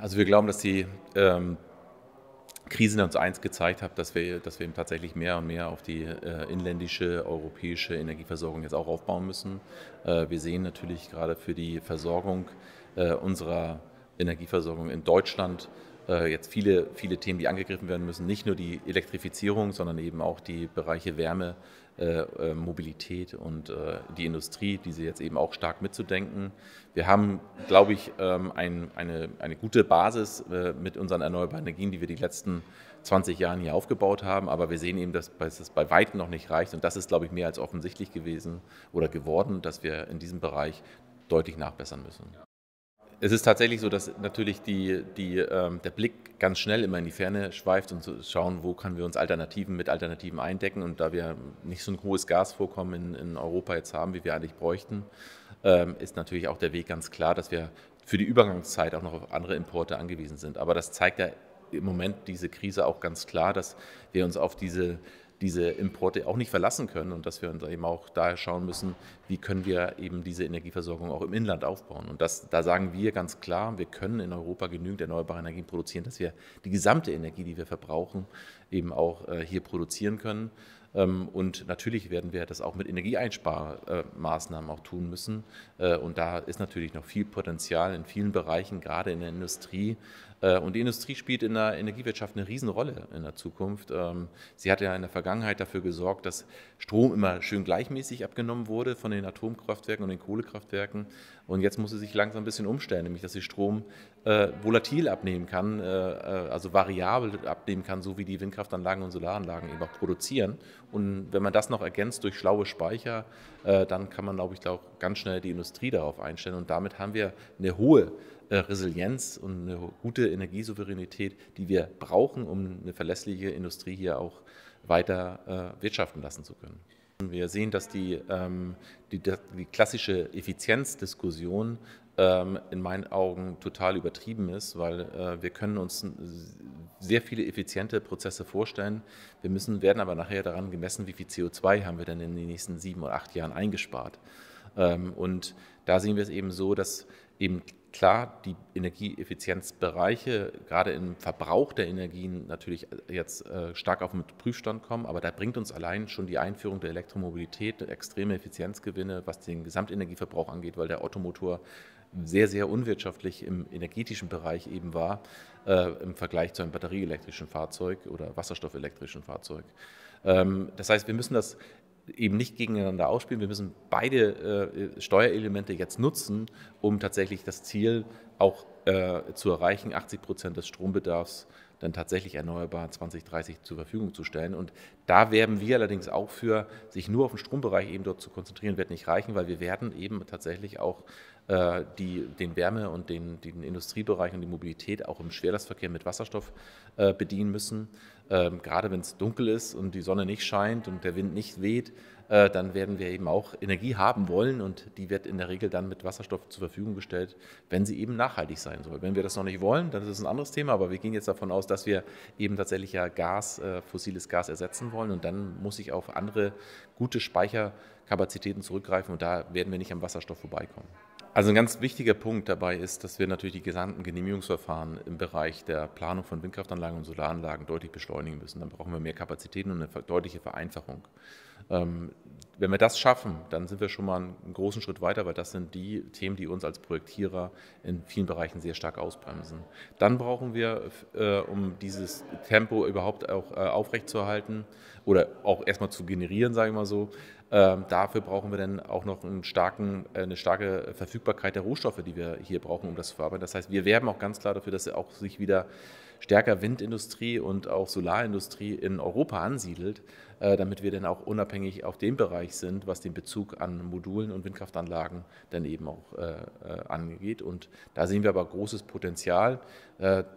Also wir glauben, dass die ähm, Krise uns eins gezeigt hat, dass wir, dass wir eben tatsächlich mehr und mehr auf die äh, inländische, europäische Energieversorgung jetzt auch aufbauen müssen. Äh, wir sehen natürlich gerade für die Versorgung äh, unserer Energieversorgung in Deutschland äh, jetzt viele, viele Themen, die angegriffen werden müssen, nicht nur die Elektrifizierung, sondern eben auch die Bereiche Wärme, äh, äh, Mobilität und die Industrie, diese jetzt eben auch stark mitzudenken. Wir haben, glaube ich, ähm, ein, eine, eine gute Basis mit unseren erneuerbaren Energien, die wir die letzten 20 Jahren hier aufgebaut haben, aber wir sehen eben, dass es bei weitem noch nicht reicht und das ist, glaube ich, mehr als offensichtlich gewesen oder geworden, dass wir in diesem Bereich deutlich nachbessern müssen. Es ist tatsächlich so, dass natürlich die, die, ähm, der Blick ganz schnell immer in die Ferne schweift und zu schauen, wo können wir uns Alternativen mit Alternativen eindecken. Und da wir nicht so ein hohes Gasvorkommen in, in Europa jetzt haben, wie wir eigentlich bräuchten, ähm, ist natürlich auch der Weg ganz klar, dass wir für die Übergangszeit auch noch auf andere Importe angewiesen sind. Aber das zeigt ja im Moment diese Krise auch ganz klar, dass wir uns auf diese diese Importe auch nicht verlassen können und dass wir uns eben auch daher schauen müssen, wie können wir eben diese Energieversorgung auch im Inland aufbauen. Und das, da sagen wir ganz klar, wir können in Europa genügend erneuerbare Energien produzieren, dass wir die gesamte Energie, die wir verbrauchen, eben auch äh, hier produzieren können. Ähm, und natürlich werden wir das auch mit Energieeinsparmaßnahmen auch tun müssen. Äh, und da ist natürlich noch viel Potenzial in vielen Bereichen, gerade in der Industrie. Äh, und die Industrie spielt in der Energiewirtschaft eine Riesenrolle in der Zukunft. Ähm, sie hat ja in der Vergangenheit dafür gesorgt, dass Strom immer schön gleichmäßig abgenommen wurde von den Atomkraftwerken und den Kohlekraftwerken. Und jetzt muss sie sich langsam ein bisschen umstellen, nämlich dass sie Strom äh, volatil abnehmen kann, also variabel abnehmen kann, so wie die Windkraftanlagen und Solaranlagen eben auch produzieren. Und wenn man das noch ergänzt durch schlaue Speicher, äh, dann kann man, glaube ich, auch ganz schnell die Industrie darauf einstellen. Und damit haben wir eine hohe äh, Resilienz und eine gute Energiesouveränität, die wir brauchen, um eine verlässliche Industrie hier auch weiter äh, wirtschaften lassen zu können. Wir sehen, dass die, ähm, die, die klassische Effizienzdiskussion ähm, in meinen Augen total übertrieben ist, weil wir können uns sehr viele effiziente Prozesse vorstellen. Wir müssen, werden aber nachher daran gemessen, wie viel CO2 haben wir denn in den nächsten sieben oder acht Jahren eingespart. Ähm, und da sehen wir es eben so, dass eben klar die Energieeffizienzbereiche, gerade im Verbrauch der Energien, natürlich äh, jetzt äh, stark auf den Prüfstand kommen, aber da bringt uns allein schon die Einführung der Elektromobilität extreme Effizienzgewinne, was den Gesamtenergieverbrauch angeht, weil der Automotor sehr, sehr unwirtschaftlich im energetischen Bereich eben war, äh, im Vergleich zu einem batterieelektrischen Fahrzeug oder wasserstoffelektrischen Fahrzeug. Ähm, das heißt, wir müssen das eben nicht gegeneinander ausspielen. Wir müssen beide äh, Steuerelemente jetzt nutzen, um tatsächlich das Ziel auch äh, zu erreichen, 80 Prozent des Strombedarfs dann tatsächlich erneuerbar 2030 zur Verfügung zu stellen. Und da werben wir allerdings auch für, sich nur auf den Strombereich eben dort zu konzentrieren, wird nicht reichen, weil wir werden eben tatsächlich auch äh, die den Wärme- und den, den Industriebereich und die Mobilität auch im Schwerlastverkehr mit Wasserstoff äh, bedienen müssen. Ähm, gerade wenn es dunkel ist und die Sonne nicht scheint und der Wind nicht weht, äh, dann werden wir eben auch Energie haben wollen und die wird in der Regel dann mit Wasserstoff zur Verfügung gestellt, wenn sie eben nachhaltig sein soll. Wenn wir das noch nicht wollen, dann ist es ein anderes Thema, aber wir gehen jetzt davon aus, dass wir eben tatsächlich ja Gas, fossiles Gas ersetzen wollen und dann muss ich auf andere gute Speicherkapazitäten zurückgreifen und da werden wir nicht am Wasserstoff vorbeikommen. Also ein ganz wichtiger Punkt dabei ist, dass wir natürlich die gesamten Genehmigungsverfahren im Bereich der Planung von Windkraftanlagen und Solaranlagen deutlich beschleunigen müssen. Dann brauchen wir mehr Kapazitäten und eine deutliche Vereinfachung. Ähm, wenn wir das schaffen, dann sind wir schon mal einen großen Schritt weiter, weil das sind die Themen, die uns als Projektierer in vielen Bereichen sehr stark ausbremsen. Dann brauchen wir, äh, um dieses Tempo überhaupt auch äh, aufrechtzuerhalten oder auch erstmal zu generieren, sage ich mal so, ähm, dafür brauchen wir dann auch noch starken, äh, eine starke Verfügbarkeit der Rohstoffe, die wir hier brauchen, um das zu verarbeiten. Das heißt, wir werben auch ganz klar dafür, dass auch sich wieder stärker Windindustrie und auch Solarindustrie in Europa ansiedelt, äh, damit wir dann auch unabhängig auf dem Bereich sind, was den Bezug an Modulen und Windkraftanlagen dann eben auch äh, äh, angeht. Und da sehen wir aber großes Potenzial.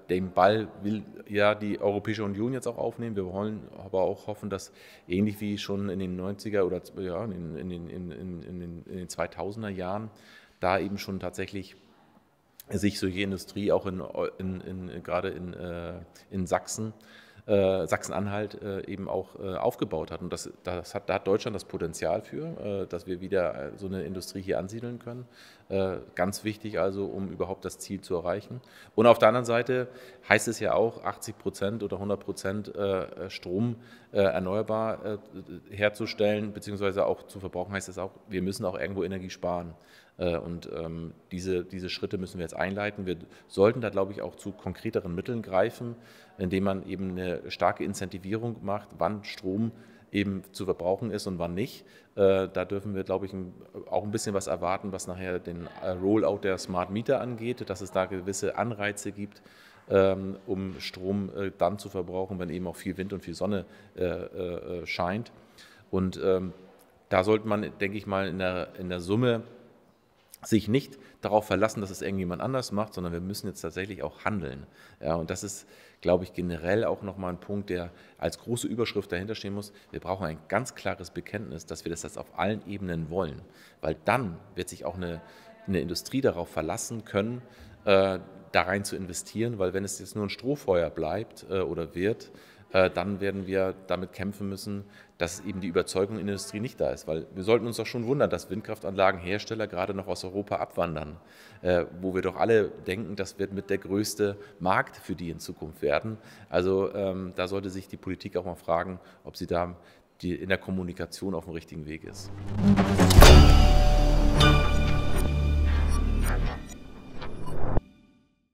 Den Ball will ja die Europäische Union jetzt auch aufnehmen. Wir wollen aber auch hoffen, dass ähnlich wie schon in den 90er oder ja, in, den, in, in, in, in den 2000er Jahren da eben schon tatsächlich sich solche Industrie auch in, in, in gerade in, äh, in Sachsen, äh, Sachsen-Anhalt äh, eben auch äh, aufgebaut hat. Und das, das hat, da hat Deutschland das Potenzial für, äh, dass wir wieder äh, so eine Industrie hier ansiedeln können. ganz wichtig also, um überhaupt das Ziel zu erreichen. Und auf der anderen Seite heißt es ja auch, 80 Prozent oder 100 Prozent Strom erneuerbar herzustellen, beziehungsweise auch zu verbrauchen, heißt es auch, wir müssen auch irgendwo Energie sparen. Äh, und ähm, diese, diese Schritte müssen wir jetzt einleiten. Wir sollten da, glaube ich, auch zu konkreteren Mitteln greifen, indem man eben eine starke Incentivierung macht, wann Strom eben zu verbrauchen ist und wann nicht. Äh, da dürfen wir, glaube ich, auch ein bisschen was erwarten, was nachher den äh, Rollout der Smart Meter angeht, dass es da gewisse Anreize gibt, ähm, um Strom äh, dann zu verbrauchen, wenn eben auch viel Wind und viel Sonne äh, äh scheint. Und ähm, da sollte man, denke ich mal, in der, in der Summe sich nicht darauf verlassen, dass es irgendjemand anders macht, sondern wir müssen jetzt tatsächlich auch handeln. Ja, und das ist, glaube ich, generell auch nochmal ein Punkt, der als große Überschrift dahinterstehen muss. Wir brauchen ein ganz klares Bekenntnis, dass wir das jetzt auf allen Ebenen wollen, weil dann wird sich auch eine, eine Industrie darauf verlassen können, äh, da rein zu investieren, weil wenn es jetzt nur ein Strohfeuer bleibt äh, oder wird, äh, dann werden wir damit kämpfen müssen, dass eben die Überzeugung in der Industrie nicht da ist. Weil wir sollten uns doch schon wundern, dass Windkraftanlagenhersteller gerade noch aus Europa abwandern, äh, wo wir doch alle denken, das wird mit der größte Markt für die in Zukunft werden. Also ähm, da sollte sich die Politik auch mal fragen, ob sie da in der Kommunikation auf dem richtigen Weg ist.